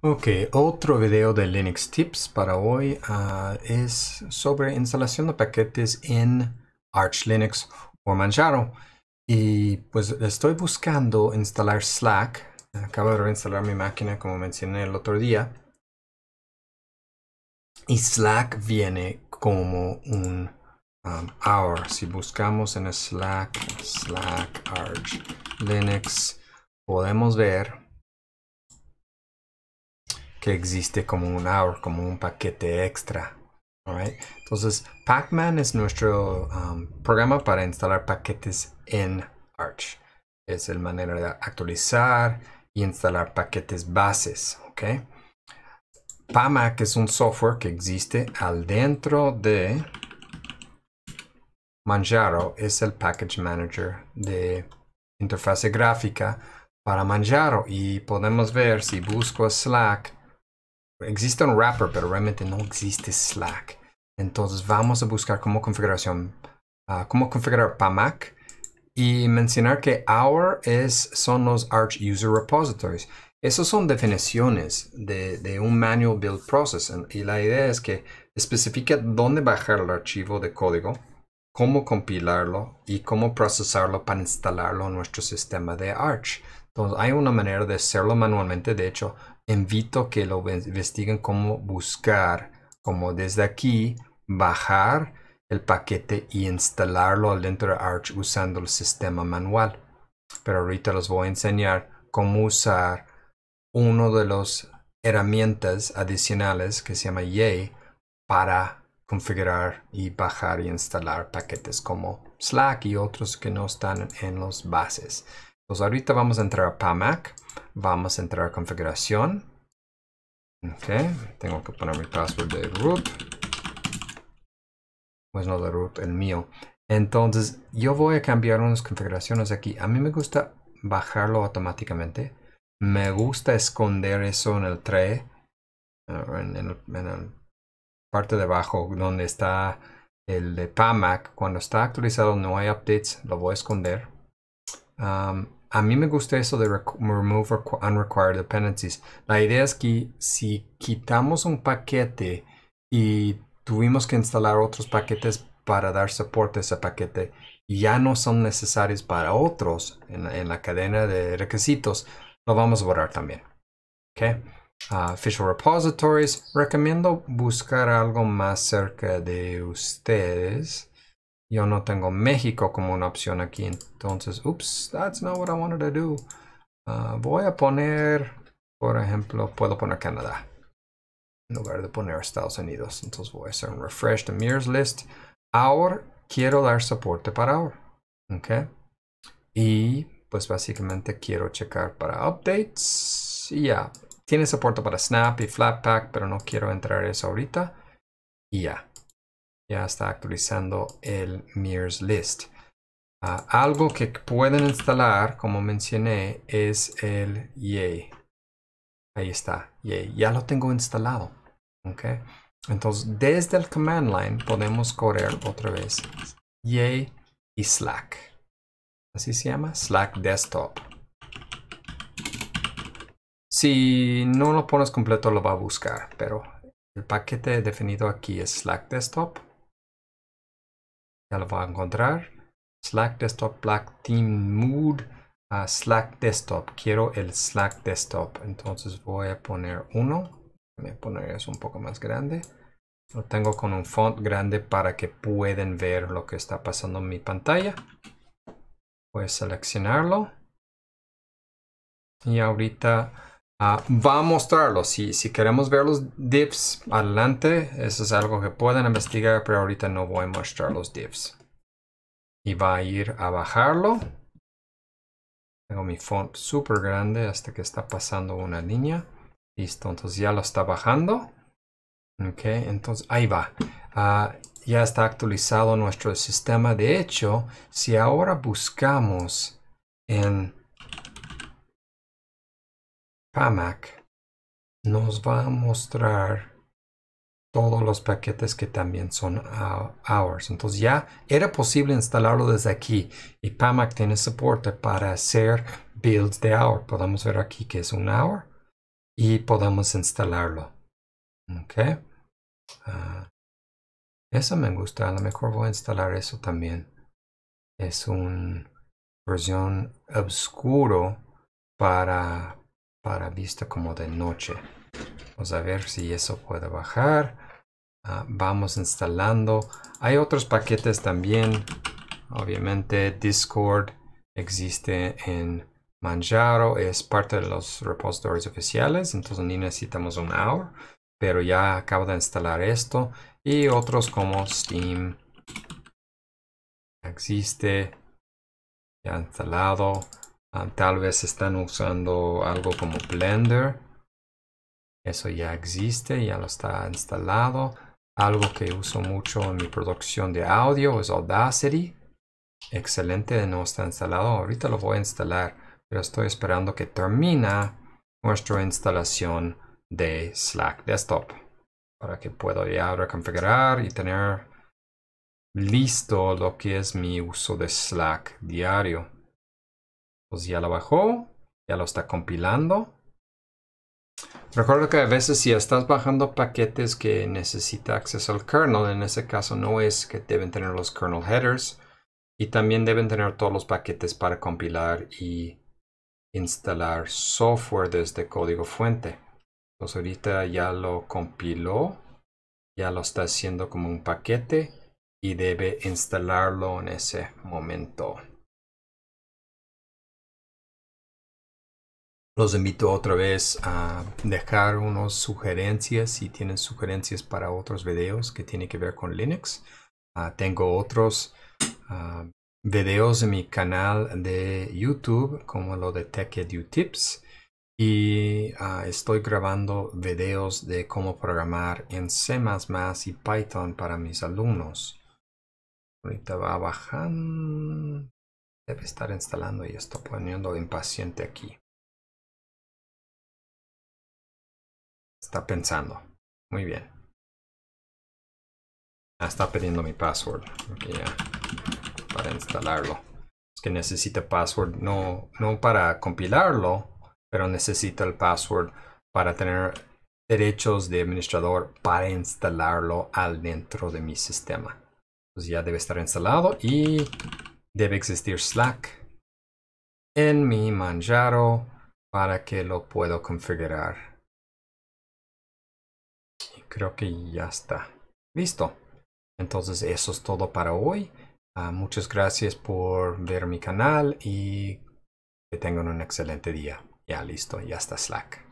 Ok, otro video de Linux Tips para hoy ah, es sobre instalación de paquetes en Arch Linux o Manjaro. Y pues estoy buscando instalar Slack. Acabo de reinstalar mi máquina como mencioné el otro día. Y Slack viene como un um, hour. Si buscamos en Slack, Slack Arch Linux, podemos ver que existe como un hour, como un paquete extra. alright? Entonces, Pacman es nuestro um, programa para instalar paquetes en Arch. Es la manera de actualizar y instalar paquetes bases. ¿ok? PAMAC es un software que existe al dentro de Manjaro. Es el Package Manager de interfase gráfica para Manjaro. Y podemos ver si busco Slack existe un wrapper, pero realmente no existe Slack. Entonces vamos a buscar como configuración, ah, cómo configurar PAMAC y mencionar que our es, son los Arch User Repositories. Esas son definiciones de, un manual build process y la idea es que especifique dónde bajar el archivo de código, cómo compilarlo y cómo procesarlo para instalarlo en nuestro sistema de Arch. Entonces hay una manera de hacerlo manualmente, de hecho invito que lo investiguen cómo buscar, como desde aquí, bajar el paquete y instalarlo dentro de Arch usando el sistema manual. Pero ahorita les voy a enseñar cómo usar uno de los herramientas adicionales que se llama Yay para configurar y bajar y instalar paquetes como Slack y otros que no están en los bases. Entonces pues ahorita vamos a entrar a PAMAC Vamos a entrar a configuración. Ok, tengo que poner mi password de root. Pues no de root, el mío. Entonces, yo voy a cambiar unas configuraciones aquí. A mí me gusta bajarlo automáticamente. Me gusta esconder eso en el tray, en, en, el parte de abajo donde está el de PAMAC. Cuando está actualizado no hay updates, lo voy a esconder a mí me gusta eso de remove unrequired dependencies. La idea es que si quitamos un paquete y tuvimos que instalar otros paquetes para dar soporte a ese paquete, ya no son necesarios para otros en, la cadena de requisitos, lo vamos a borrar también. Okay. Ah, official repositories, recomiendo buscar algo más cerca de ustedes. Yo no tengo México como una opción aquí. Entonces, oops, that's not what I wanted to do. Ah, voy a poner, por ejemplo, puedo poner Canadá. En lugar de poner Estados Unidos. Entonces voy a hacer un refresh the mirrors list. Ahora quiero dar soporte para ahora. Ok. Y pues básicamente quiero checar para updates. Y ya. Tiene soporte para Snap y Flatpak, pero no quiero entrar eso ahorita. Y ya ya está actualizando el mirrors list. Ah, algo que pueden instalar, como mencioné, es el yay. Ahí está, yay. Ya lo tengo instalado. Entonces, desde el command line podemos correr otra vez yay y slack. Así se llama, slack desktop. Si no lo pones completo, lo va a buscar, pero el paquete definido aquí es slack desktop ya lo va a encontrar. Slack Desktop Black Team Mood ah, Slack Desktop. Quiero el Slack Desktop. Entonces voy a poner uno. Voy a poner eso un poco más grande. Lo tengo con un font grande para que puedan ver lo que está pasando en mi pantalla. Voy a seleccionarlo. Y ahorita Ah, va a mostrarlo. Si, si queremos ver los divs adelante, eso es algo que pueden investigar, pero ahorita no voy a mostrar los divs Y va a ir a bajarlo. Tengo mi font súper grande hasta que está pasando una línea. Listo, entonces ya lo está bajando. Ok, entonces ahí va. Ah, ya está actualizado nuestro sistema. De hecho, si ahora buscamos en pamac nos va a mostrar todos los paquetes que también son hours. Entonces ya era posible instalarlo desde aquí y PAMAC tiene soporte para hacer builds de hour. Podemos ver aquí que es un hour y podemos instalarlo. Ok. Ah, eso me gusta. A lo mejor voy a instalar eso también. Es una versión obscuro para para vista como de noche. Vamos a ver si eso puede bajar. Ah, vamos instalando. Hay otros paquetes también. Obviamente Discord existe en Manjaro. Es parte de los repositorios oficiales. Entonces ni necesitamos un hour. Pero ya acabo de instalar esto. Y otros como Steam. Existe. Ya instalado. Ah, tal vez están usando algo como Blender. Eso ya existe, ya lo está instalado. Algo que uso mucho en mi producción de audio es Audacity. Excelente, no está instalado. Ahorita lo voy a instalar, pero estoy esperando que termina nuestra instalación de Slack Desktop para que pueda ya reconfigurar y tener listo lo que es mi uso de Slack diario. Pues ya la bajó, ya lo está compilando. Recuerdo que a veces si estás bajando paquetes que necesita acceso al kernel, en ese caso no es que deben tener los kernel headers y también deben tener todos los paquetes para compilar y instalar software desde código fuente. Entonces pues, ahorita ya lo compiló, ya lo está haciendo como un paquete y debe instalarlo en ese momento. Los invito otra vez a dejar unas sugerencias si tienen sugerencias para otros videos que tienen que ver con Linux. Ah, tengo otros ah, videos en mi canal de YouTube como lo de Edu Tips y ah, estoy grabando videos de cómo programar en C++ y Python para mis alumnos. Ahorita va bajando. Debe estar instalando y estoy poniendo impaciente aquí. Está pensando. Muy bien. Ah, está pidiendo mi password. Para instalarlo. Es que necesita password. No, no para compilarlo. Pero necesita el password para tener derechos de administrador para instalarlo al dentro de mi sistema. Pues ya debe estar instalado y debe existir Slack en mi Manjaro para que lo puedo configurar creo que ya está. Listo. Entonces eso es todo para hoy. Ah, muchas gracias por ver mi canal y que tengan un excelente día. Ya listo, ya está Slack.